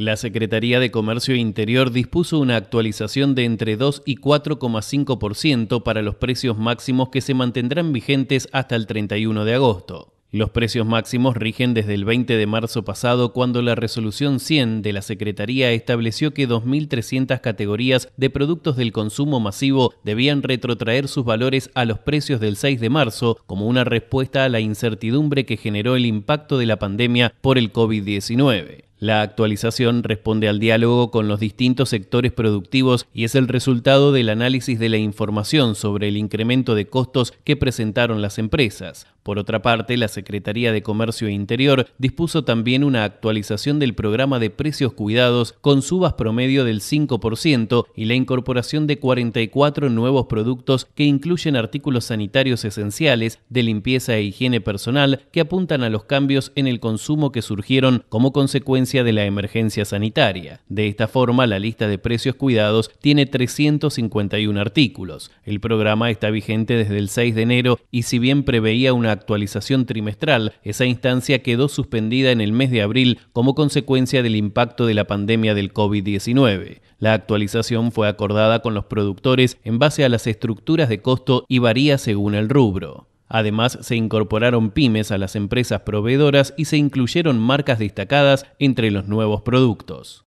La Secretaría de Comercio e Interior dispuso una actualización de entre 2 y 4,5% para los precios máximos que se mantendrán vigentes hasta el 31 de agosto. Los precios máximos rigen desde el 20 de marzo pasado cuando la resolución 100 de la Secretaría estableció que 2.300 categorías de productos del consumo masivo debían retrotraer sus valores a los precios del 6 de marzo como una respuesta a la incertidumbre que generó el impacto de la pandemia por el COVID-19. La actualización responde al diálogo con los distintos sectores productivos y es el resultado del análisis de la información sobre el incremento de costos que presentaron las empresas. Por otra parte, la Secretaría de Comercio e Interior dispuso también una actualización del programa de precios cuidados con subas promedio del 5% y la incorporación de 44 nuevos productos que incluyen artículos sanitarios esenciales de limpieza e higiene personal que apuntan a los cambios en el consumo que surgieron como consecuencia de la emergencia sanitaria. De esta forma, la lista de precios cuidados tiene 351 artículos. El programa está vigente desde el 6 de enero y si bien preveía una actualización trimestral, esa instancia quedó suspendida en el mes de abril como consecuencia del impacto de la pandemia del COVID-19. La actualización fue acordada con los productores en base a las estructuras de costo y varía según el rubro. Además, se incorporaron pymes a las empresas proveedoras y se incluyeron marcas destacadas entre los nuevos productos.